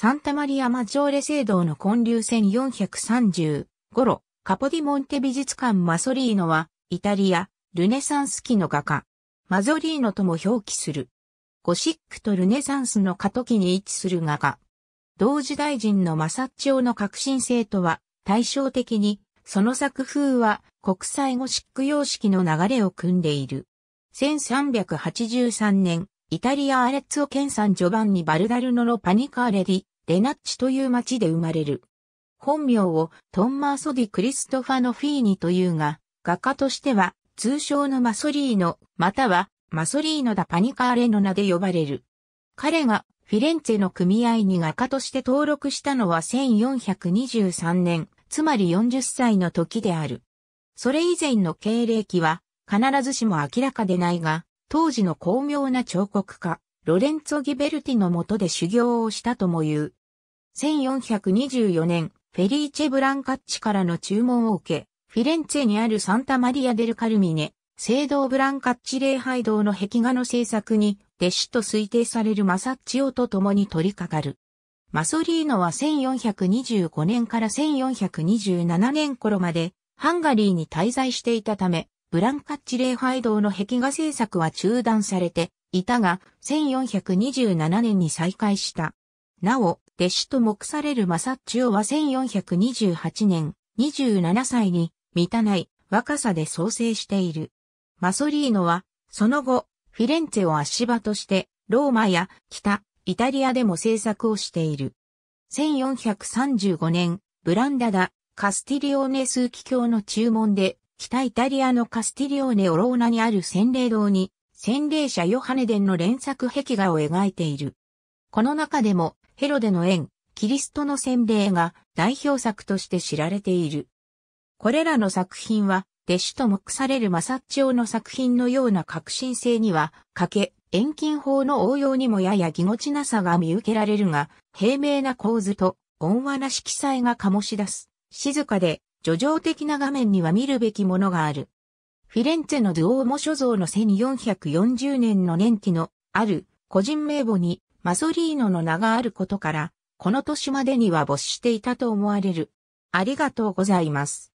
サンタマリア・マジョーレ聖堂の建立1435路、カポディモンテ美術館マソリーノは、イタリア、ルネサンス期の画家、マゾリーノとも表記する。ゴシックとルネサンスの過渡期に位置する画家。同時代人のマサッチオの革新性とは、対照的に、その作風は国際ゴシック様式の流れを組んでいる。1383年、イタリアアレッツオ県産ジョ序盤にバルダルノのパニカーレディ、レナッチという町で生まれる。本名をトンマーソディ・クリストファノ・フィーニというが、画家としては通称のマソリーノ、またはマソリーノ・ダ・パニカーレの名で呼ばれる。彼がフィレンツェの組合に画家として登録したのは1423年、つまり40歳の時である。それ以前の経歴は必ずしも明らかでないが、当時の巧妙な彫刻家、ロレンツォ・ギベルティの下で修行をしたとも言う。1424年、フェリーチェ・ブランカッチからの注文を受け、フィレンツェにあるサンタマリア・デル・カルミネ、聖堂ブランカッチ礼拝堂の壁画の制作に、弟子と推定されるマサッチオと共に取り掛かる。マソリーノは1425年から1427年頃まで、ハンガリーに滞在していたため、ブランカッチ礼拝堂の壁画制作は中断されていたが、1427年に再開した。なお、弟子と目されるマサッチオは1428年、27歳に満たない若さで創生している。マソリーノは、その後、フィレンツェを足場として、ローマや北、イタリアでも制作をしている。1435年、ブランダダ、カスティリオーネ数奇教の注文で、北イタリアのカスティリオーネオローナにある洗礼堂に、洗礼者ヨハネデンの連作壁画を描いている。この中でも、ヘロデの縁、キリストの洗礼が代表作として知られている。これらの作品は、弟子と目されるマサッチオの作品のような革新性には、欠け、遠近法の応用にもややぎごちなさが見受けられるが、平明な構図と温和な色彩が醸し出す。静かで、叙情的な画面には見るべきものがある。フィレンツェのドゥオーモ所蔵の1440年の年期のある個人名簿にマソリーノの名があることから、この年までには没していたと思われる。ありがとうございます。